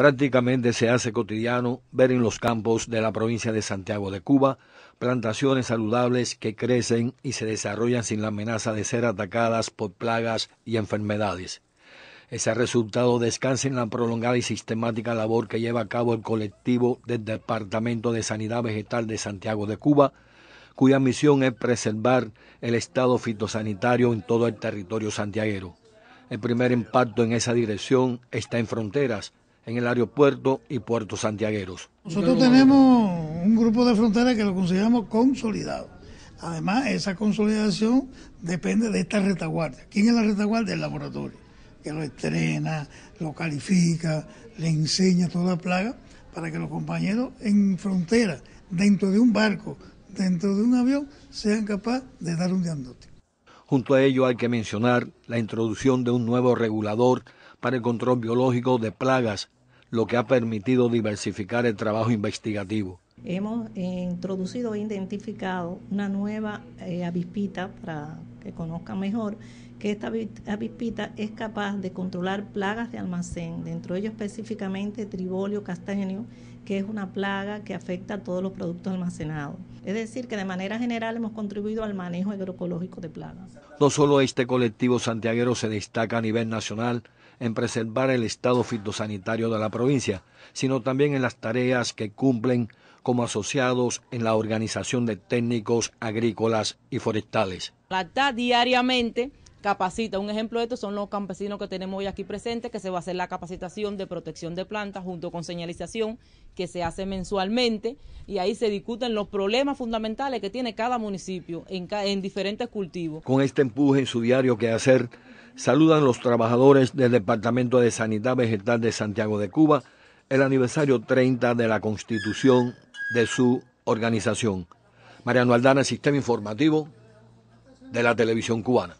Prácticamente se hace cotidiano ver en los campos de la provincia de Santiago de Cuba plantaciones saludables que crecen y se desarrollan sin la amenaza de ser atacadas por plagas y enfermedades. Ese resultado descansa en la prolongada y sistemática labor que lleva a cabo el colectivo del Departamento de Sanidad Vegetal de Santiago de Cuba, cuya misión es preservar el estado fitosanitario en todo el territorio santiaguero. El primer impacto en esa dirección está en fronteras, en el aeropuerto y puerto santiagueros. Nosotros tenemos un grupo de fronteras que lo consideramos consolidado. Además, esa consolidación depende de esta retaguardia. ¿Quién es la retaguardia? El laboratorio, que lo estrena, lo califica, le enseña toda plaga para que los compañeros en frontera, dentro de un barco, dentro de un avión, sean capaces de dar un diagnóstico. Junto a ello hay que mencionar la introducción de un nuevo regulador para el control biológico de plagas, lo que ha permitido diversificar el trabajo investigativo. Hemos eh, introducido e identificado una nueva eh, avispita para que conozcan mejor, que esta avispita es capaz de controlar plagas de almacén, dentro de ello específicamente tribolio castaño, que es una plaga que afecta a todos los productos almacenados. Es decir, que de manera general hemos contribuido al manejo agroecológico de plagas. No solo este colectivo santiaguero se destaca a nivel nacional, en preservar el estado fitosanitario de la provincia, sino también en las tareas que cumplen como asociados en la organización de técnicos agrícolas y forestales. La diariamente capacita, un ejemplo de esto son los campesinos que tenemos hoy aquí presentes, que se va a hacer la capacitación de protección de plantas junto con señalización que se hace mensualmente y ahí se discuten los problemas fundamentales que tiene cada municipio en, en diferentes cultivos. Con este empuje en su diario que hacer, saludan los trabajadores del Departamento de Sanidad Vegetal de Santiago de Cuba el aniversario 30 de la constitución de su organización. Mariano Aldana, Sistema Informativo de la Televisión Cubana.